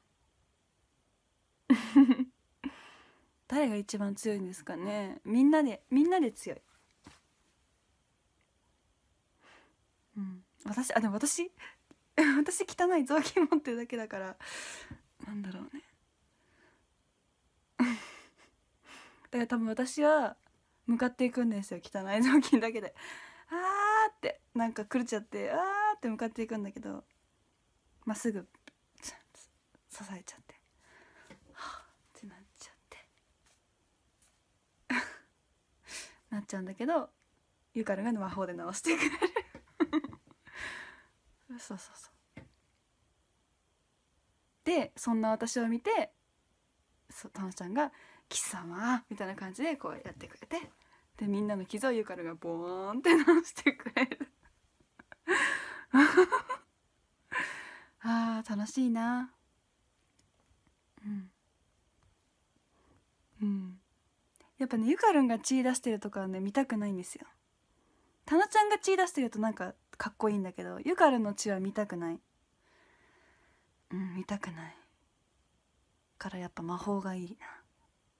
[SPEAKER 1] 誰が一番強いんですかねみんなでみんなで強い私あでも私 [LAUGHS] 私汚い雑巾持ってるだけだからなんだろうね [LAUGHS] だから多分私は向かっていくんですよ汚い雑巾だけであーってなんか狂っちゃってあーって向かっていくんだけどまっすぐ支えちゃってはあってなっちゃって [LAUGHS] なっちゃうんだけどゆかるが魔法で直してくれるそうそうそうでそんな私を見てタンちゃんが「貴様」みたいな感じでこうやってくれてでみんなの傷をゆかるがボーンって直してくれる [LAUGHS] あー楽しいなうんうんやっぱねゆかるんが血出してるとかはね見たくないんですよたなちゃんが血出してるとなんかかっこいいんだけどゆかるの血は見たくないうん見たくないからやっぱ魔法がいいな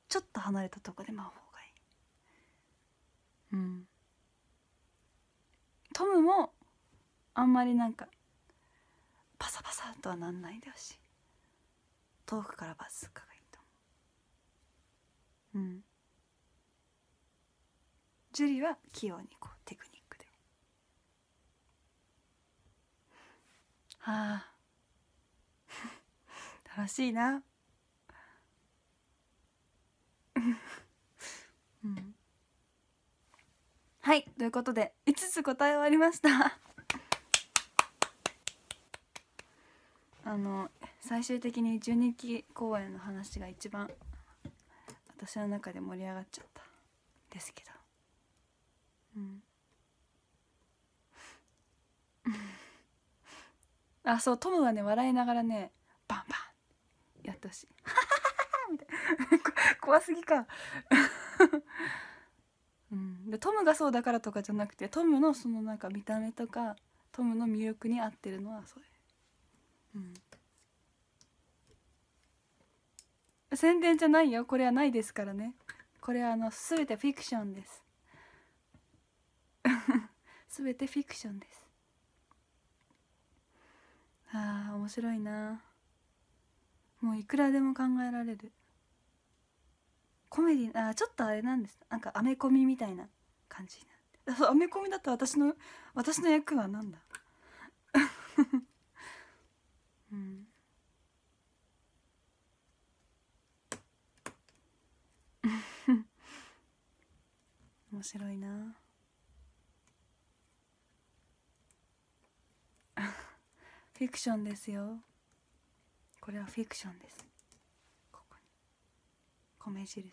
[SPEAKER 1] ちょっと離れたとこで魔法がいいうんトムもあんまりなんかパサパサとはなんないでほしい遠くからバズーがいいと思ううんジュリは器用にこうテクニックああ楽 [LAUGHS] しいな [LAUGHS] うん、はいということで5つ答え終わりましたあの最終的に12期公演の話が一番私の中で盛り上がっちゃったですけどうんあそうトムはね笑いながらねバンバンやったし「[LAUGHS] 怖すぎか、[LAUGHS] うん、でトムがそうだからとかじゃなくてトムのそのなんか見た目とかトムの魅力に合ってるのはそれ、うん、宣伝じゃないよこれはないですからねこれはあの全てフィクションです全 [LAUGHS] てフィクションですああ面白いなもういくらでも考えられるコメディあちょっとあれなんですなんかアメコミみたいな感じになってアメコミだった私の私の役は何だ [LAUGHS] うん [LAUGHS] 面白いなフィクションですよこれはフィクションですここに米印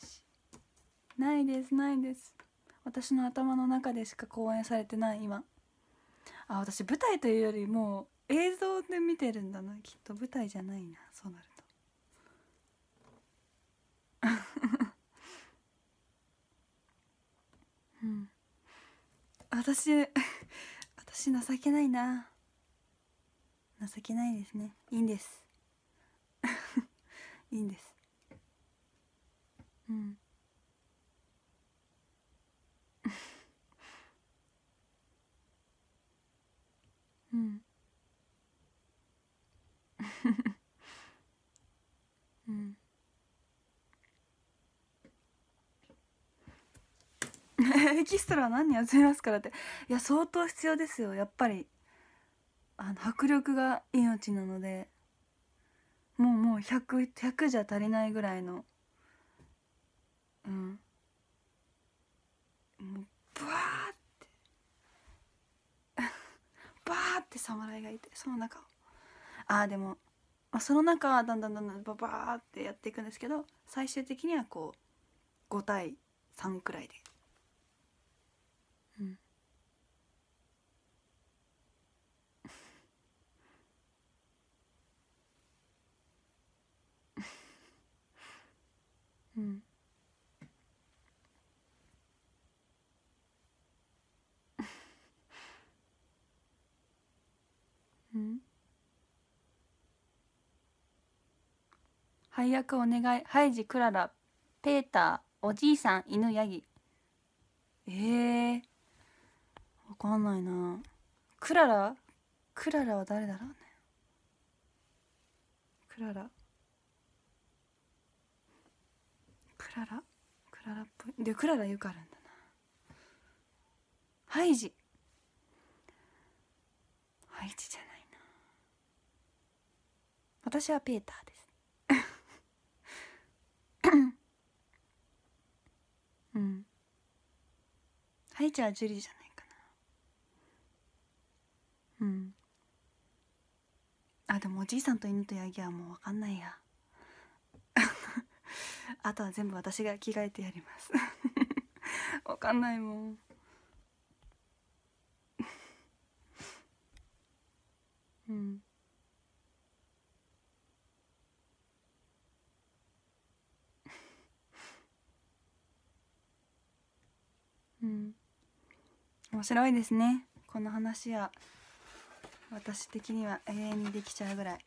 [SPEAKER 1] ないですないです私の頭の中でしか公演されてない今あ私舞台というよりもう映像で見てるんだなきっと舞台じゃないなそうなると [LAUGHS] うん私 [LAUGHS] 私情けないな情けないですねいいんです [LAUGHS] いいんですうん [LAUGHS] うん [LAUGHS] うんエキストラは何人集めますからっていや相当必要ですよやっぱりあの迫力が命なのでもうもう 100, 100じゃ足りないぐらいのうんもうブワーってバ [LAUGHS] ーって侍がいてその中をああでも、まあ、その中はだんだんだんだんババーってやっていくんですけど最終的にはこう5対3くらいでうんうん配役お願いハイジクララペーターおじいさん犬ヤギえー、わかんないなクララクララは誰だろうねクララクララクララっぽいでクララよくあるんだなハイジハイジじゃないな私はペーターです [COUGHS] うんハイジはジュリーじゃないかなうんあでもおじいさんと犬とヤギはもう分かんないやあとは全部私が着替えてやります [LAUGHS] わかんないもんうんうん面白いですねこの話は私的には永遠にできちゃうぐらい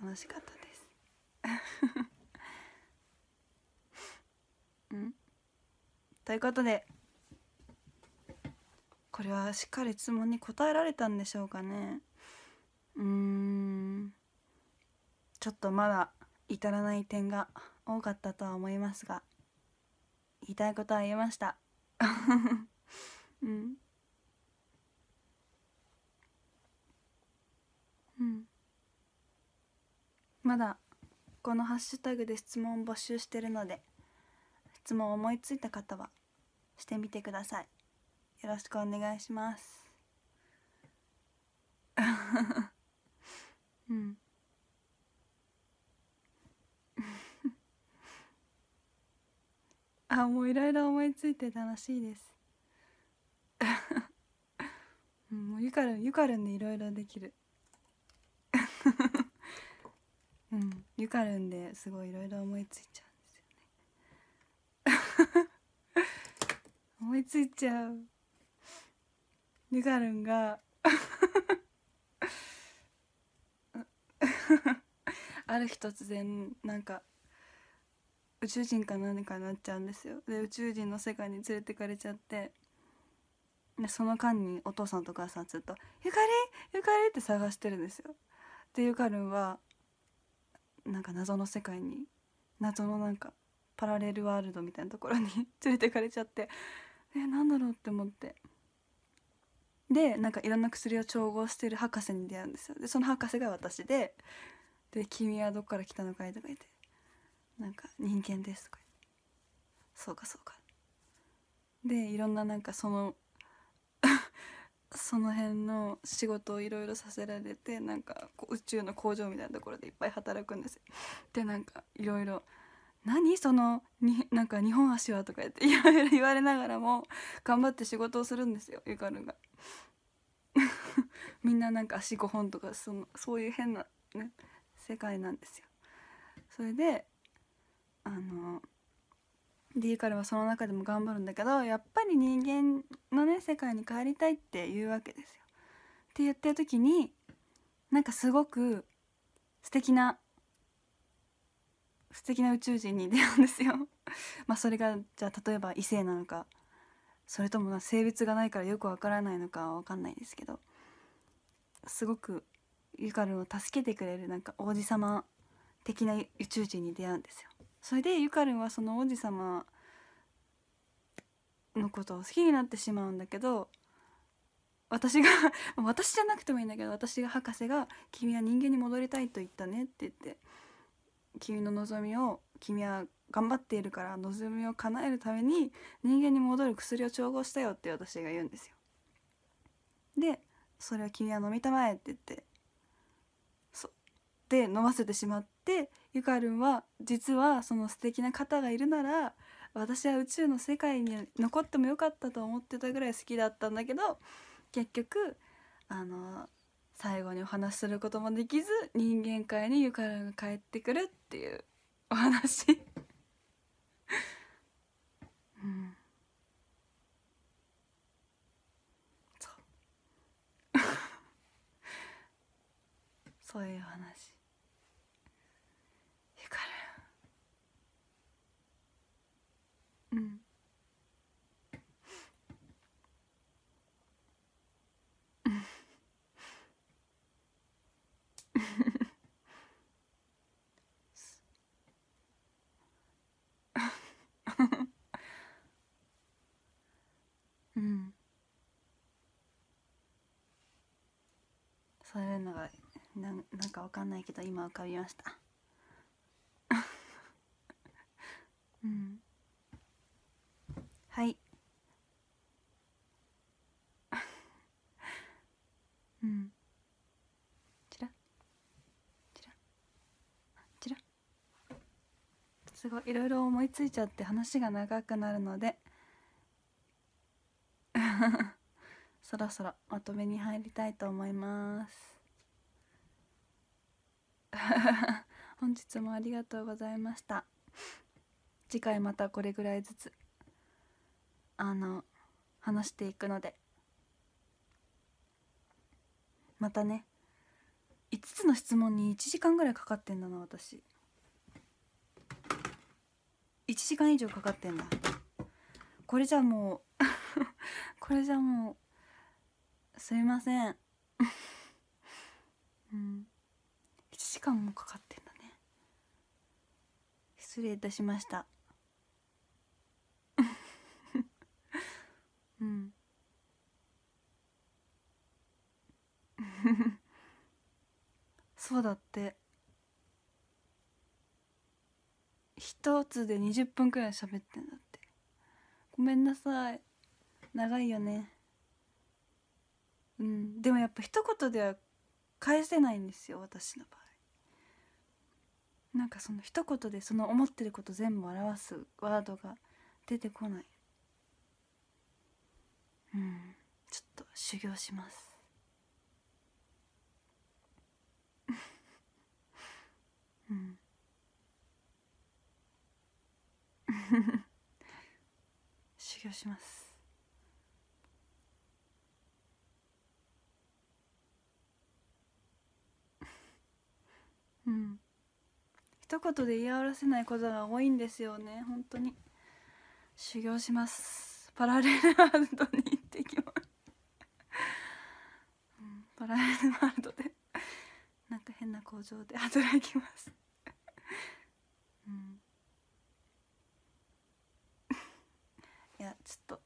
[SPEAKER 1] 楽しかったねうんということでこれはしっかり質問に答えられたんでしょうかねうーんちょっとまだ至らない点が多かったとは思いますが言いたいことは言えました [LAUGHS] うんうんまだこのハッシュタグで質問募集してるので質問思いついた方はしてみてくださいよろしくお願いします [LAUGHS] うん [LAUGHS] あもういろいろ思いついて楽しいです [LAUGHS] もうゆかるんゆかるんでいろいろできるうん、ゆかるんですごいいろいろ思いついちゃうんですよね思いついちゃうゆかるんが [LAUGHS] ある日突然なんか宇宙人か何かなっちゃうんですよで宇宙人の世界に連れてかれちゃってでその間にお父さんとお母さんずっと「ゆかりゆかり!」って探してるんですよでゆかるんはなんか謎の世界に謎のなんかパラレルワールドみたいなところに [LAUGHS] 連れてかれちゃってえなんだろうって思ってでなんかいろんな薬を調合してる博士に出会うんですよでその博士が私で「で君はどっから来たのかい?」とか言って「なんか人間です」とか「そうかそうか」でいろんななんかその [LAUGHS] その辺の仕事をいろいろさせられてなんか宇宙の工場みたいなところでいっぱい働くんですでなんかいろいろ「何そのになんか日本足は?」とか言って [LAUGHS] いろいろ言われながらも頑張って仕事をするんですよゆかるが。[LAUGHS] みんななんか足5本とかそのそういう変なね世界なんですよ。それであのでゆかりはその中でも頑張るんだけどやっぱり人間のね世界に帰りたいって言うわけですよ。って言ってる時になんかすごく素敵な素敵な宇宙人に出会うんですよ。[LAUGHS] まあそれがじゃあ例えば異性なのかそれとも性別がないからよくわからないのかはわかんないですけどすごくゆかるを助けてくれるなんか王子様的な宇宙人に出会うんですよ。それでゆかるんはその王子様のことを好きになってしまうんだけど私が [LAUGHS] 私じゃなくてもいいんだけど私が博士が「君は人間に戻りたいと言ったね」って言って「君の望みを君は頑張っているから望みを叶えるために人間に戻る薬を調合したよ」って私が言うんですよ。でそれを君は飲みたまえって言ってで飲ませてしまってゆかるんは実はその素敵な方がいるなら私は宇宙の世界に残ってもよかったと思ってたぐらい好きだったんだけど結局あの最後にお話しすることもできず人間界にゆかるんが帰ってくるっていうお話 [LAUGHS] うんそう [LAUGHS] そういう話うんうんそういうのがななんかわかんないけど今浮かびましたうんはい [LAUGHS] うんちら。ちら。ちら。すごいいろいろ思いついちゃって話が長くなるので [LAUGHS] そろそろまとめに入りたいと思います [LAUGHS] 本日もありがとうございました次回またこれぐらいずつあの話していくのでまたね5つの質問に1時間ぐらいかかってんだな私1時間以上かかってんだこれじゃもう [LAUGHS] これじゃもうすいませんうん1時間もかかってんだね失礼いたしましたうん [LAUGHS] そうだって一つで20分くらい喋ってんだってごめんなさい長いよねうんでもやっぱ一言では返せないんですよ私の場合なんかその一言でその思ってること全部表すワードが出てこないうんちょっと修行しますうん [LAUGHS] 修行しますうん一言で言いらせないことが多いんですよね本当に修行しますパラレルワールドにしていきますうん、ライアルワールドでなんか変な工場で働きますうん [LAUGHS] いやちょっと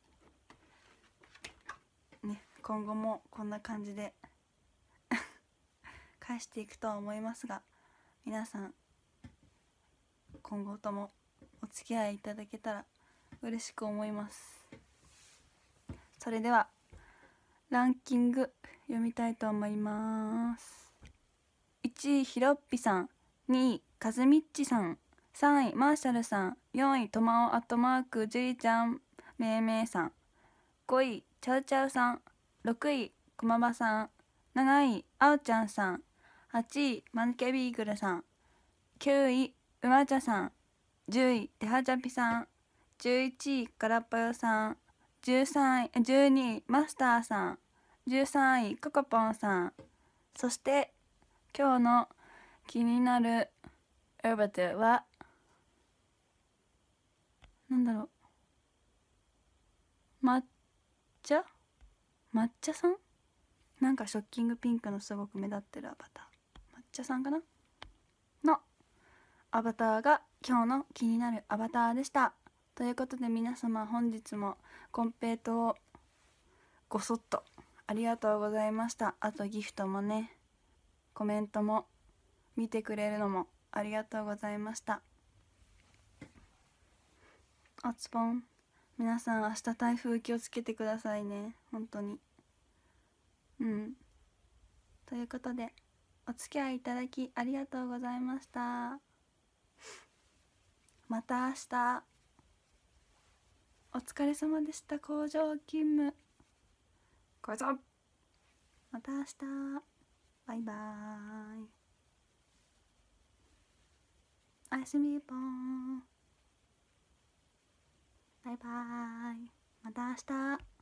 [SPEAKER 1] ね今後もこんな感じで [LAUGHS] 返していくとは思いますが皆さん今後ともお付き合いいただけたら嬉しく思いますそれではランキング読みたいと思います1位ひろっぴさん2位かずみっちさん3位マーシャルさん4位とまおアットマークじりちゃんめいめいさん5位ちゃうちゃうさん6位こまばさん7位あおちゃんさん8位マヌケビーグルさん9位うまちゃさん10位てはちゃぴさん11位からっぽよさん1三位十2位マスターさん13位ココポンさんそして今日の気になるエババトはなんだろう抹茶抹茶さんなんかショッキングピンクのすごく目立ってるアバター抹茶さんかなのアバターが今日の気になるアバターでした。ということで皆様本日もコンペイトをごそっとありがとうございましたあとギフトもねコメントも見てくれるのもありがとうございましたおつぽん皆さん明日台風気をつけてくださいね本当にうんということでお付き合いいただきありがとうございましたまた明日お疲れ様でした工場勤務こいまた明日バイバイおやすみぽんバイバイまた明日